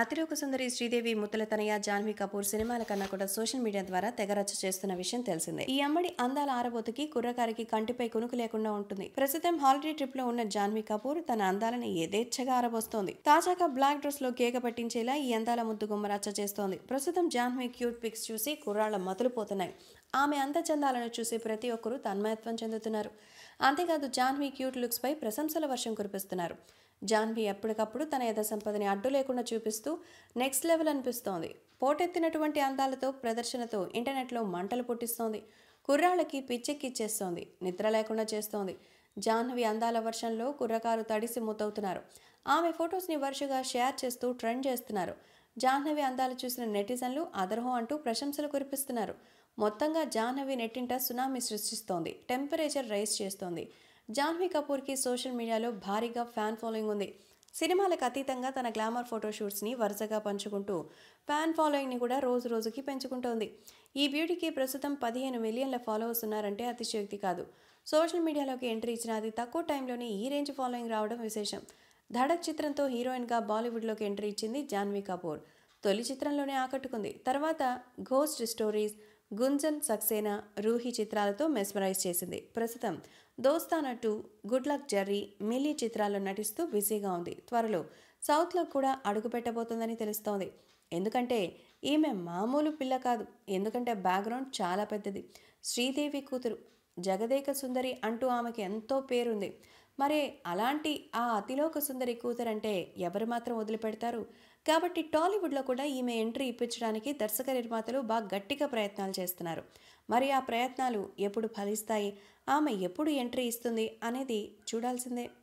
అతిలోక సుందరి శ్రీదేవి ముత్తల తనయ జాన్వీ కపూర్ సినిమాల కన్నా కూడా సోషల్ మీడియా ద్వారా తెగ రచ్చ చేస్తున్న విషయం తెలిసిందే ఈ అమ్మడి అందాల ఆరబోతుకి కుర్రకారికి కంటిపై కునుకు లేకుండా ఉంటుంది ప్రస్తుతం హాలిడే ట్రిప్ లో ఉన్న జాన్వీ కపూర్ తన అందాలను యథేచ్ఛగా ఆరబోస్తోంది తాజాగా బ్లాక్ డ్రెస్ లో కేక పట్టించేలా ఈ అందాల ముద్దు గుమ్మరచ్చ చేస్తోంది ప్రస్తుతం జాన్వీ క్యూట్ పిక్స్ చూసి కుర్రాళ్ల మతులుపోతున్నాయి ఆమె అంతచందాలను చూసి ప్రతి ఒక్కరూ తన్మయత్వం చెందుతున్నారు అంతేకాదు జాన్వీ క్యూట్ లుక్స్ పై ప్రశంసల వర్షం కురిపిస్తున్నారు జాన్వి ఎప్పటికప్పుడు తన యథసంపదని అడ్డు లేకుండా చూపిస్తూ నెక్స్ట్ లెవెల్ అనిపిస్తోంది పోటెత్తినటువంటి అందాలతో ప్రదర్శనతో ఇంటర్నెట్లో మంటలు పుట్టిస్తోంది కుర్రాళ్ళకి పిచ్చెక్కిచ్చేస్తోంది నిద్ర లేకుండా చేస్తోంది జాహ్నవి అందాల వర్షంలో కుర్రకారు తడిసి ముద్దవుతున్నారు ఆమె ఫొటోస్ని వరుసగా షేర్ చేస్తూ ట్రెండ్ చేస్తున్నారు జాహ్నవి అందాలు చూసిన నెటిజన్లు అదర్హో అంటూ ప్రశంసలు కురిపిస్తున్నారు మొత్తంగా జాహ్నవి నెట్టింట సునామీ సృష్టిస్తోంది టెంపరేచర్ రైజ్ చేస్తోంది జాన్వీ కపూర్కి సోషల్ మీడియాలో భారీగా ఫ్యాన్ ఫాలోయింగ్ ఉంది సినిమాలకు అతీతంగా తన గ్లామర్ ఫోటోషూట్స్ని వరుసగా పంచుకుంటూ ఫ్యాన్ ఫాలోయింగ్ని కూడా రోజు రోజుకి పెంచుకుంటోంది ఈ బ్యూటీకి ప్రస్తుతం పదిహేను మిలియన్ల ఫాలోవర్స్ ఉన్నారంటే అతిశయోక్తి కాదు సోషల్ మీడియాలోకి ఎంట్రీ ఇచ్చిన అది తక్కువ టైంలోనే ఈ రేంజ్ ఫాలోయింగ్ రావడం విశేషం ధడక్ చిత్రంతో హీరోయిన్గా బాలీవుడ్లోకి ఎంట్రీ ఇచ్చింది జాన్వీ కపూర్ తొలి చిత్రంలోనే ఆకట్టుకుంది తర్వాత ఘోస్ట్ స్టోరీస్ గుంజన్ సక్సేనా రూహి చిత్రాలతో మెస్మరైజ్ చేసింది ప్రస్తుతం Dostana two good luck Jerry Mili చిత్రాల్లో నటిస్తూ బిజీగా ఉంది త్వరలో సౌత్లో కూడా అడుగు పెట్టబోతుందని తెలుస్తోంది ఎందుకంటే ఈమె మామూలు పిల్ల కాదు ఎందుకంటే బ్యాక్గ్రౌండ్ చాలా పెద్దది శ్రీదేవి కూతురు జగదేక సుందరి అంటూ ఆమెకి ఎంతో పేరుంది మరి అలాంటి ఆ అతిలోక సుందరి కూతురంటే ఎవరు మాత్రం వదిలిపెడతారు కాబట్టి టాలీవుడ్లో కూడా ఈమె ఎంట్రీ ఇప్పించడానికి దర్శక నిర్మాతలు బాగా గట్టిగా ప్రయత్నాలు చేస్తున్నారు మరి ఆ ప్రయత్నాలు ఎప్పుడు ఫలిస్తాయి ఆమె ఎప్పుడు ఎంట్రీ ఇస్తుంది అనేది చూడాల్సిందే